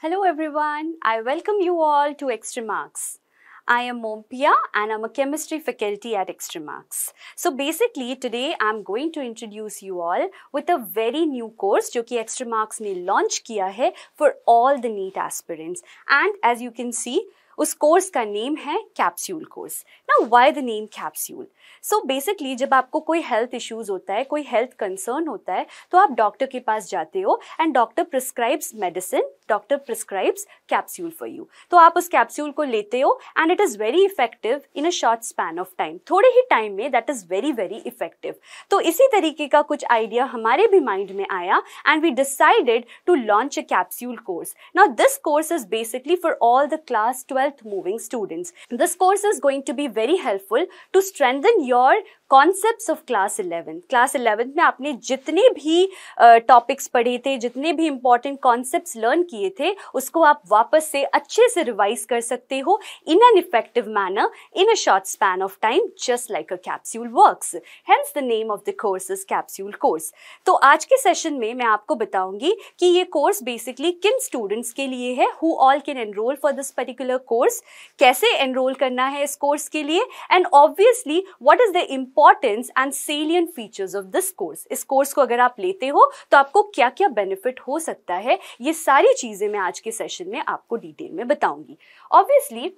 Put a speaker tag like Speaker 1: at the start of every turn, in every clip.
Speaker 1: Hello everyone, I welcome you all to Extra Marks. I am Mompia and I'm a chemistry faculty at Extra Marks. So basically today I'm going to introduce you all with a very new course which कि Extra Marks launch for all the NEET aspirants. And as you can see, उस course का name है capsule course ना why the name capsule so basically जब आपको कोई health issues होता है कोई हेल्थ कंसर्न होता है तो आप डॉक्टर के पास जाते हो and doctor prescribes medicine doctor prescribes capsule for you तो आप उस कैप्स्यूल को लेते हो and it is very effective in a short span of time थोड़े ही टाइम में that is very very effective तो इसी तरीके का कुछ आइडिया हमारे भी माइंड में आया and we decided to launch a capsule course now this course is basically for all the class twelve moving students. This course is going to be very helpful to strengthen your concepts of class eleventh class eleventh में आपने जितने भी topics uh, पढ़े थे जितने भी important concepts learn किए थे उसको आप वापस से अच्छे से रिवाइज कर सकते हो in an effective manner in a short span of time just like a capsule work hence the name of the course is capsule course तो आज के सेशन में मैं आपको बताऊंगी कि ये कोर्स बेसिकली किन स्टूडेंट्स के लिए है who all can enroll for this particular course कैसे एनरोल करना है इस कोर्स के लिए and obviously what is the import importance and salient features of this course इस कोर्स को अगर आप लेते हो तो आपको क्या क्या बेनिफिट हो सकता है ये सारी चीज़ें मैं आज के सेशन में आपको डिटेल में बताऊंगी obviously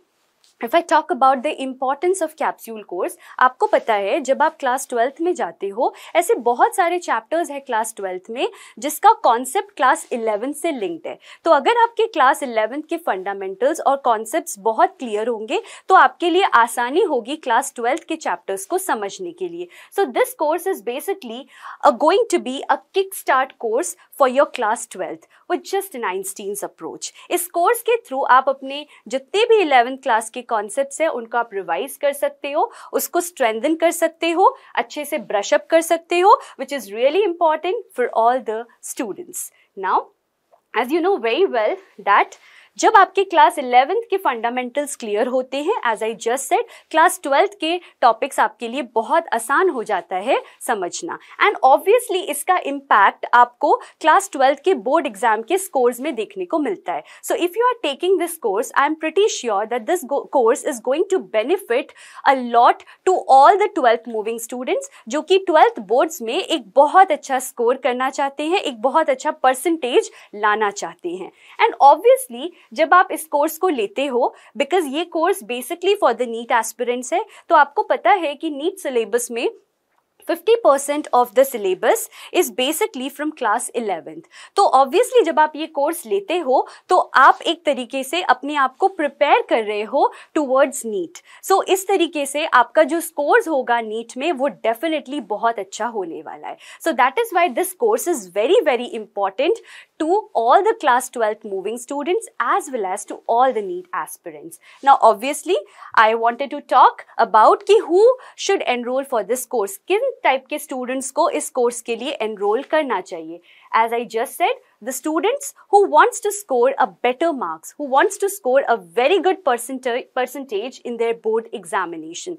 Speaker 1: if I talk about the importance of capsule course आपको पता है जब आप क्लास ट्वेल्थ में जाते हो ऐसे बहुत सारे चैप्टर्स हैं क्लास ट्वेल्थ में जिसका कॉन्सेप्ट क्लास इलेवेंथ से लिंक्ड है तो अगर आपके क्लास इलेवेंथ के फंडामेंटल्स और कॉन्सेप्ट बहुत क्लियर होंगे तो आपके लिए आसानी होगी क्लास ट्वेल्थ के चैप्टर्स को समझने के लिए so this course is basically going to be a kick start course for your class twelfth with just nineteen approach इस कोर्स के थ्रू आप अपने जितने भी इलेवेंथ क्लास के कॉन्सेप्ट हैं उनको आप रिवाइज कर सकते हो उसको स्ट्रेंथन कर सकते हो अच्छे से ब्रशअप कर सकते हो which is really important for all the students now as you know very well that जब आपके क्लास इलेवेंथ के फंडामेंटल्स क्लियर होते हैं as I just set class twelfth के टॉपिक्स आपके लिए बहुत आसान हो जाता है समझना एंड ऑब्वियसली इसका इम्पैक्ट आपको क्लास ट्वेल्थ के बोर्ड एग्जाम के स्कोर्स में देखने को मिलता है so if you are taking this course I am pretty sure that this course is going to benefit a lot to all the twelfth moving students जो कि twelfth boards में एक बहुत अच्छा स्कोर करना चाहते हैं एक बहुत अच्छा परसेंटेज लाना चाहते हैं एंड ऑब्वियसली जब आप इस कोर्स को लेते हो बिकॉज ये course basically for the NEET aspirants है तो आपको पता है कि नीट सिलेबस में 50% of the syllabus is basically from class 11th तो ऑब्वियसली जब आप ये कोर्स लेते हो तो आप एक तरीके से अपने आप को प्रिपेयर कर रहे हो टूवर्ड्स नीट सो इस तरीके से आपका जो स्कोर्स होगा नीट में वो डेफिनेटली बहुत अच्छा होने वाला है so that is why this course is very very important to all the class twelfth moving students as well as to all the NEET aspirants now obviously I wanted to talk about कि who should enroll for this course किन type के students को इस course के लिए enroll करना चाहिए as I just said the students who wants to score a better marks who wants to score a very good percentage in their board examination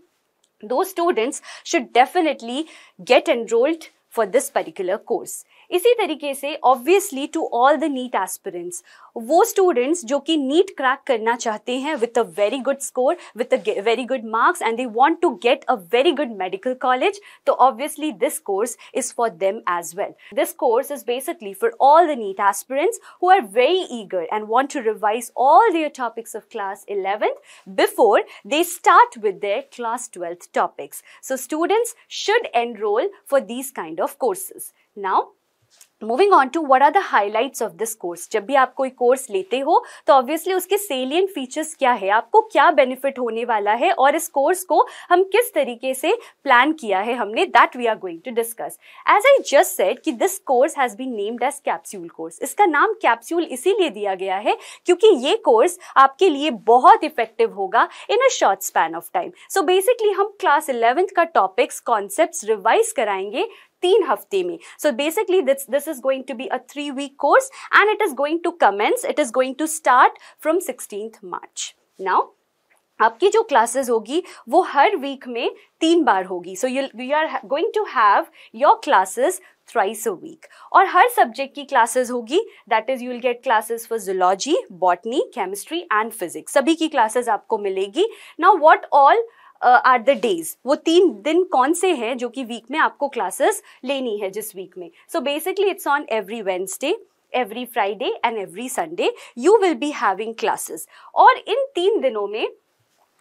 Speaker 1: those students should definitely get enrolled for this particular course इसी तरीके से obviously to all the NEET aspirants वो students जो कि NEET crack करना चाहते हैं with a very good score with a very good marks and they want to get a very good medical college तो obviously this course is for them as well this course is basically for all the NEET aspirants who are very eager and want to revise all their topics of class eleventh before they start with their class twelfth topics so students should enroll for these kind of courses now moving on to what are the highlights of this course जब भी आप कोई course लेते हो तो obviously उसके salient features क्या है आपको क्या बेनिफिट होने वाला है और इस कोर्स को हम किस तरीके से प्लान किया है हमने that we are going to discuss as I just set कि this course has been named as capsule course इसका नाम कैप्स्यूल इसीलिए दिया गया है क्योंकि ये कोर्स आपके लिए बहुत इफेक्टिव होगा in a short span of time so basically हम क्लास इलेवेंथ का टॉपिक्स कॉन्सेप्ट रिवाइज कराएंगे तीन हफ्ते में so basically this this is going to be a three week course and it is going to commence it is going to start from sixteen March now आपकी जो classes होगी वो हर week में तीन बार होगी so you you are going to have your classes thrice a week और हर सब्जेक्ट की क्लासेस होगी that is you will get classes for zoology botany chemistry and physics सभी की क्लासेस आपको मिलेगी now what all are the days वो तीन दिन कौन से हैं जो कि वीक में आपको क्लासेस लेनी है जिस वीक में so basically it's on every Wednesday every Friday and every Sunday you will be having classes और इन तीन दिनों में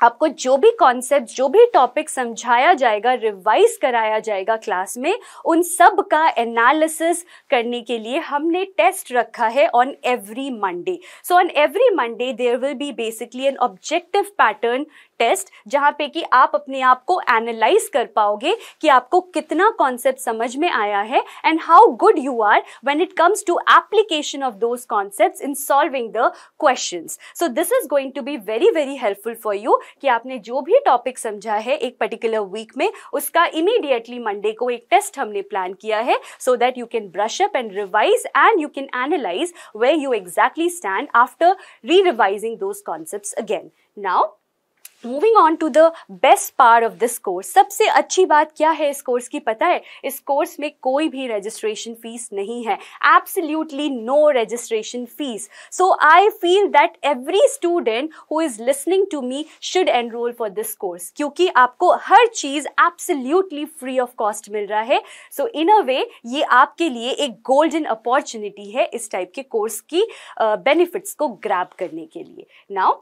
Speaker 1: आपको जो भी कॉन्सेप्ट जो भी टॉपिक समझाया जाएगा रिवाइज कराया जाएगा क्लास में उन सब का एनालिसिस करने के लिए हमने टेस्ट रखा है on every Monday so on every Monday there will be basically an objective pattern test जहाँ पे कि आप अपने आप को एनालाइज कर पाओगे कि आपको कितना कॉन्सेप्ट समझ में आया है and how good you are when it comes to application of those concept in solving the question so this is going to be very very helpful for you कि आपने जो भी टॉपिक समझा है एक पर्टिकुलर वीक में उसका immediately Monday को एक टेस्ट हमने प्लान किया है so that you can brush up and revise and you can analyze way you exactly stand after re revising those concept again now moving on to the best part of this course सबसे अच्छी बात क्या है इस course की पता है इस कोर्स में कोई भी रजिस्ट्रेशन फीस नहीं है absolutely no registration fees so I feel that every student who is listening to me should enroll for this course क्योंकि आपको हर चीज एब्सोल्यूटली फ्री ऑफ कॉस्ट मिल रहा है सो इन अ वे ये आपके लिए एक गोल्डन अपॉर्चुनिटी है इस टाइप के कोर्स की बेनिफिट्स uh, को ग्रैप करने के लिए now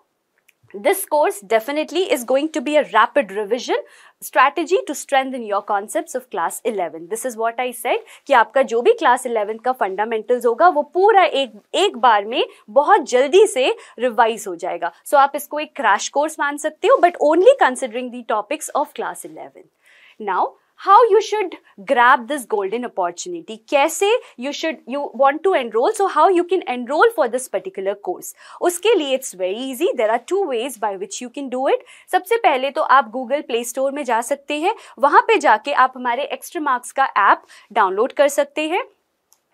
Speaker 1: This course definitely is going to be a rapid revision strategy to strengthen your concepts of class 11 this is what i said ki aapka jo bhi class 11 ka fundamentals hoga wo pura ek ek bar mein bahut jaldi se revise ho jayega so aap isko ek crash course maan sakte ho but only considering the topics of class 11 now how you should grab this golden opportunity कैसे you should you want to enroll so how you can enroll for this particular course उसके लिए it's very easy there are two ways by which you can do it सबसे पहले तो आप Google play store में जा सकते हैं वहां पर जाके आप हमारे एक्स्ट्रा मार्क्स का ऐप डाउनलोड कर सकते हैं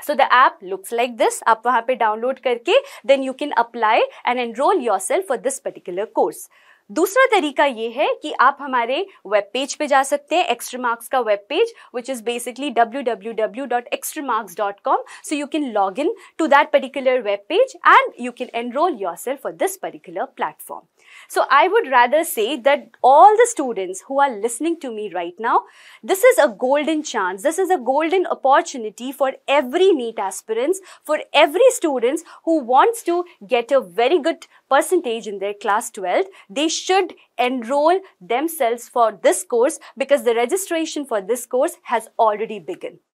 Speaker 1: so the app looks like this आप वहां पर डाउनलोड करके then you can apply and enroll yourself for this particular course दूसरा तरीका यह है कि आप हमारे वेब पेज पे जा सकते हैं एक्स्ट्रा मार्क्स का web page which is basically W W W dot Extramarks dot com so you can log in to that particular web page and you can enroll yourself for this particular platform So I would rather say that all the students who are listening to me right now, this is a golden chance. This is a golden opportunity for every NEET aspirants, for every students who wants to get a very good percentage in their class 12, they should enroll themselves for this course because the registration for this course has already begun.